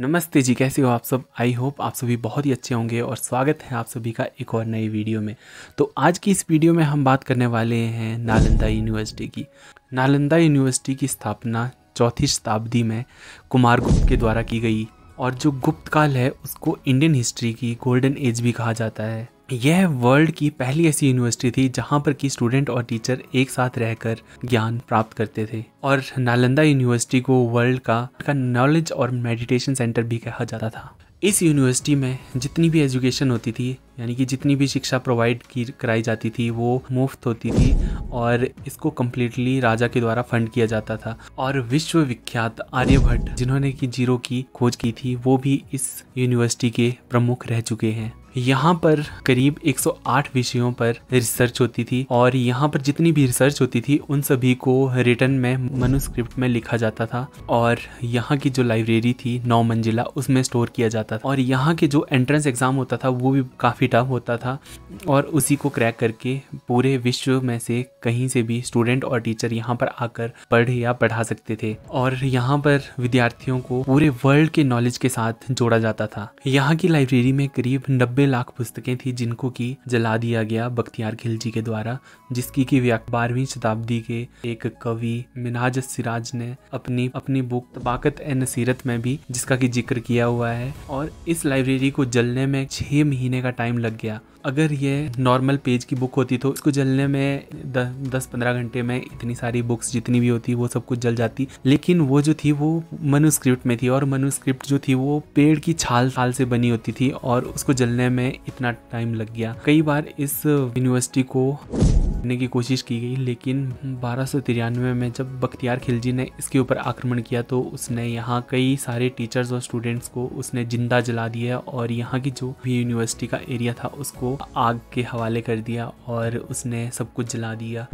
नमस्ते जी कैसे हो आप सब आई होप आप सभी बहुत ही अच्छे होंगे और स्वागत है आप सभी का एक और नई वीडियो में तो आज की इस वीडियो में हम बात करने वाले हैं नालंदा यूनिवर्सिटी की नालंदा यूनिवर्सिटी की स्थापना चौथी शताब्दी में कुमार गुप्त के द्वारा की गई और जो गुप्त काल है उसको इंडियन हिस्ट्री की गोल्डन एज भी कहा जाता है यह वर्ल्ड की पहली ऐसी यूनिवर्सिटी थी जहां पर कि स्टूडेंट और टीचर एक साथ रहकर ज्ञान प्राप्त करते थे और नालंदा यूनिवर्सिटी को वर्ल्ड का का नॉलेज और मेडिटेशन सेंटर भी कहा जाता था इस यूनिवर्सिटी में जितनी भी एजुकेशन होती थी यानी कि जितनी भी शिक्षा प्रोवाइड की कराई जाती थी वो मुफ्त होती थी और इसको कम्प्लीटली राजा के द्वारा फंड किया जाता था और विश्व विख्यात आर्यभट्ट जिन्होंने की जीरो की खोज की थी वो भी इस यूनिवर्सिटी के प्रमुख रह चुके हैं यहाँ पर करीब 108 विषयों पर रिसर्च होती थी और यहाँ पर जितनी भी रिसर्च होती थी उन सभी को रिटर्न में मनुस्क्रिप्ट में लिखा जाता था और यहाँ की जो लाइब्रेरी थी नौ मंजिला उसमें स्टोर किया जाता था और यहाँ के जो एंट्रेंस एग्ज़ाम होता था वो भी काफ़ी टफ होता था और उसी को क्रैक करके पूरे विश्व में से कहीं से भी स्टूडेंट और टीचर यहाँ पर आकर पढ़ या पढ़ा सकते थे और यहाँ पर विद्यार्थियों को पूरे वर्ल्ड के नॉलेज के साथ जोड़ा जाता था यहाँ की लाइब्रेरी में करीब नब्बे नब्बे लाख पुस्तकें थी जिनको की जला दिया गया बख्तियार खिलजी के द्वारा जिसकी की बारहवीं शताब्दी के एक कवि मिनाज सिराज ने अपनी अपनी बुक तबाकत ए नसीरत में भी जिसका की जिक्र किया हुआ है और इस लाइब्रेरी को जलने में छह महीने का टाइम लग गया अगर ये नॉर्मल पेज की बुक होती तो इसको जलने में दस पंद्रह घंटे में इतनी सारी बुक्स जितनी भी होती वो सब कुछ जल जाती लेकिन वो जो थी वो मनुस्क्रिप्ट में थी और मनुस्क्रिप्ट जो थी वो पेड़ की छाल छाल से बनी होती थी और उसको जलने में इतना टाइम लग गया कई बार इस यूनिवर्सिटी को करने की कोशिश की गई लेकिन बारह में जब बख्तियार खिलजी ने इसके ऊपर आक्रमण किया तो उसने यहाँ कई सारे टीचर्स और स्टूडेंट्स को उसने जिंदा जला दिया और यहाँ की जो भी यूनिवर्सिटी का एरिया था उसको आग के हवाले कर दिया और उसने सब कुछ जला दिया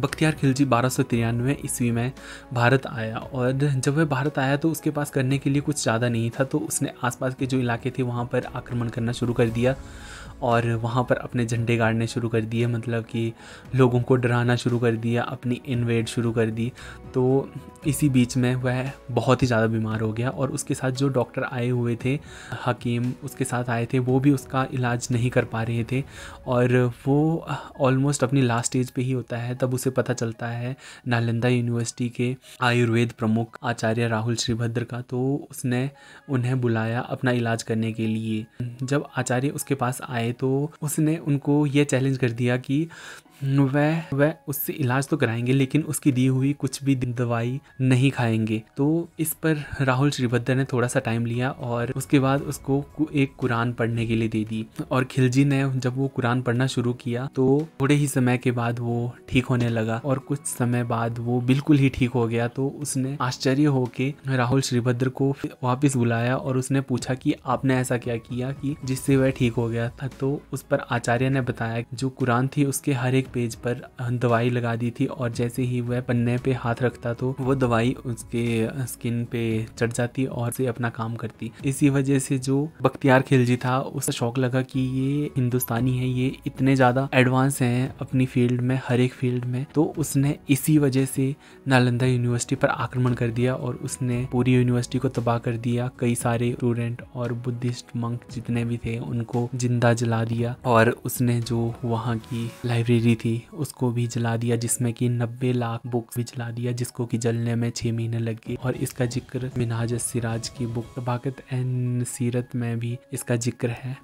बख्तियार खिलजी बारह सौ तिरानवे ईस्वी में भारत आया और जब वह भारत आया तो उसके पास करने के लिए कुछ ज़्यादा नहीं था तो उसने आसपास के जो इलाके थे वहाँ पर आक्रमण करना शुरू कर दिया और वहाँ पर अपने झंडे गाड़ने शुरू कर दिए मतलब कि लोगों को डराना शुरू कर दिया अपनी इन्वेड शुरू कर दी तो इसी बीच में वह बहुत ही ज़्यादा बीमार हो गया और उसके साथ जो डॉक्टर आए हुए थे हकीम उसके साथ आए थे वो भी उसका इलाज नहीं कर पा रहे थे और वो ऑलमोस्ट अपनी लास्ट स्टेज पे ही होता है तब उसे पता चलता है नालंदा यूनिवर्सिटी के आयुर्वेद प्रमुख आचार्य राहुल श्रीभद्र का तो उसने उन्हें बुलाया अपना इलाज करने के लिए जब आचार्य उसके पास आए तो उसने उनको ये चैलेंज कर दिया कि वह वह उससे इलाज तो कराएंगे लेकिन उसकी दी हुई कुछ भी दवाई नहीं खाएंगे तो इस पर राहुल श्रीभद्र ने थोड़ा सा टाइम लिया और उसके बाद उसको एक कुरान पढ़ने के लिए दे दी और खिलजी ने जब वो कुरान पढ़ना शुरू किया तो थोड़े ही समय के बाद वो ठीक होने लगा और कुछ समय बाद वो बिल्कुल ही ठीक हो गया तो उसने आश्चर्य होके राहुल श्रीभद्र को वापिस बुलाया और उसने पूछा कि आपने ऐसा क्या किया कि जिससे वह ठीक हो गया था तो उस पर आचार्य ने बताया जो कुरान थी उसके हर एक एक पेज पर दवाई लगा दी थी और जैसे ही वह पन्ने पे हाथ रखता तो वो दवाई उसके स्किन पे चढ़ जाती और से अपना काम करती इसी वजह से जो बख्तियार खिलजी था उसका शौक लगा कि ये हिंदुस्तानी है ये इतने ज़्यादा एडवांस हैं अपनी फील्ड में हर एक फील्ड में तो उसने इसी वजह से नालंदा यूनिवर्सिटी पर आक्रमण कर दिया और उसने पूरी यूनिवर्सिटी को तबाह कर दिया कई सारे स्टूडेंट और बुद्धिस्ट मंक जितने भी थे उनको जिंदा जला दिया और उसने जो वहाँ की लाइब्रेरी लाइब्रेरी थी उसको भी जला दिया जिसमें कि नब्बे लाख बुक भी जला दिया जिसको कि जलने में छह महीने लग गए और इसका जिक्र मिनाज सिराज की बुक बाकत एन सीरत में भी इसका जिक्र है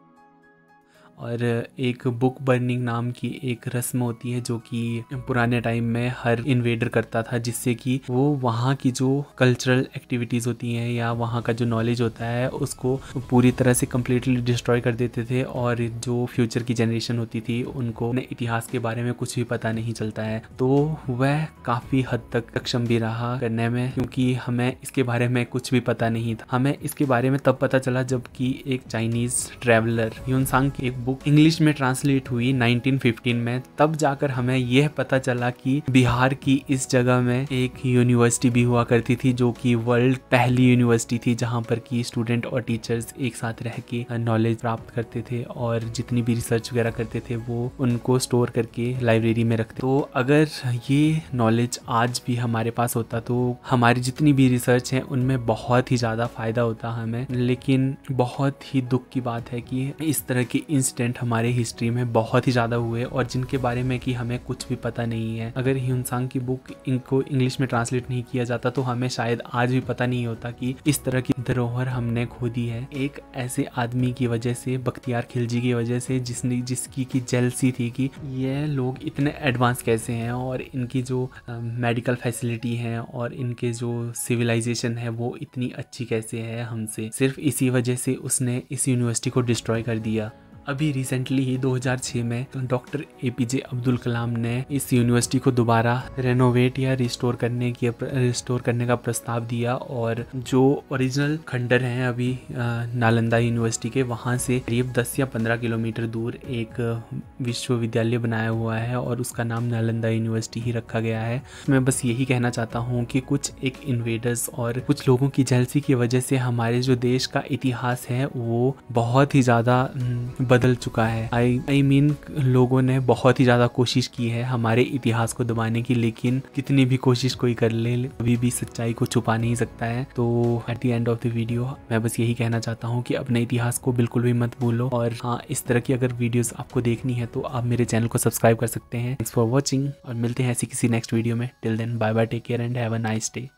और एक बुक बर्निंग नाम की एक रस्म होती है जो कि पुराने टाइम में हर इन्वेडर करता था जिससे कि वो वहाँ की जो कल्चरल एक्टिविटीज़ होती हैं या वहाँ का जो नॉलेज होता है उसको पूरी तरह से कम्प्लीटली डिस्ट्रॉय कर देते थे और जो फ्यूचर की जनरेशन होती थी उनको इतिहास के बारे में कुछ भी पता नहीं चलता है तो वह काफ़ी हद तक सक्षम भी रहा करने में क्योंकि हमें इसके बारे में कुछ भी पता नहीं था हमें इसके बारे में तब पता चला जबकि एक चाइनीज़ ट्रैवलर यूनसांग एक बुक इंग्लिश में ट्रांसलेट हुई 1915 में तब जाकर हमें यह पता चला कि बिहार की इस जगह में एक यूनिवर्सिटी भी हुआ करती थी जो कि वर्ल्ड पहली यूनिवर्सिटी थी जहां पर की स्टूडेंट और टीचर्स एक साथ रह के नॉलेज प्राप्त करते थे और जितनी भी रिसर्च वगैरह करते थे वो उनको स्टोर करके लाइब्रेरी में रखते तो अगर ये नॉलेज आज भी हमारे पास होता तो हमारी जितनी भी रिसर्च है उनमें बहुत ही ज़्यादा फ़ायदा होता हमें लेकिन बहुत ही दुख की बात है कि इस तरह के इंस्टीट्यूट इंसिडेंट हमारे हिस्ट्री में बहुत ही ज़्यादा हुए और जिनके बारे में कि हमें कुछ भी पता नहीं है अगर ह्यूनसांग की बुक इनको इंग्लिश में ट्रांसलेट नहीं किया जाता तो हमें शायद आज भी पता नहीं होता कि इस तरह की धरोहर हमने खो दी है एक ऐसे आदमी की वजह से बख्तियार खिलजी की वजह से जिसने जिसकी की जेलसी थी कि ये लोग इतने एडवांस कैसे हैं और इनकी जो मेडिकल फैसिलिटी है और इनके जो सिविलाइजेशन है वो इतनी अच्छी कैसे है हमसे सिर्फ इसी वजह से उसने इस यूनिवर्सिटी को डिस्ट्रॉय कर दिया अभी रिसेंटली ही 2006 में doctor A P J Abdul Kalam ने इस यूनिवर्सिटी को दोबारा रेनोवेट या रिस्टोर करने की रिस्टोर करने का प्रस्ताव दिया और जो ओरिजिनल खंडर हैं अभी नालंदा यूनिवर्सिटी के वहाँ से करीब 10 या 15 किलोमीटर दूर एक विश्वविद्यालय बनाया हुआ है और उसका नाम नालंदा यूनिवर्सिटी ही रखा गया है मैं बस यही कहना चाहता हूँ कि कुछ एक इन्वेडर्स और कुछ लोगों की जेलसी की वजह से हमारे जो देश का इतिहास है वो बहुत ही ज़्यादा बदल चुका है आई आई मीन लोगों ने बहुत ही ज़्यादा कोशिश की है हमारे इतिहास को दबाने की लेकिन कितनी भी कोशिश कोई कर ले अभी भी सच्चाई को छुपा नहीं सकता है तो at the end of the video मैं बस यही कहना चाहता हूँ कि अपने इतिहास को बिल्कुल भी मत भूलो और हाँ इस तरह की अगर वीडियोज आपको देखनी है तो आप मेरे चैनल को सब्सक्राइब कर सकते हैं थैंक्स फॉर वॉचिंग और मिलते हैं ऐसी किसी नेक्स्ट वीडियो में till then bye bye take care and have a nice day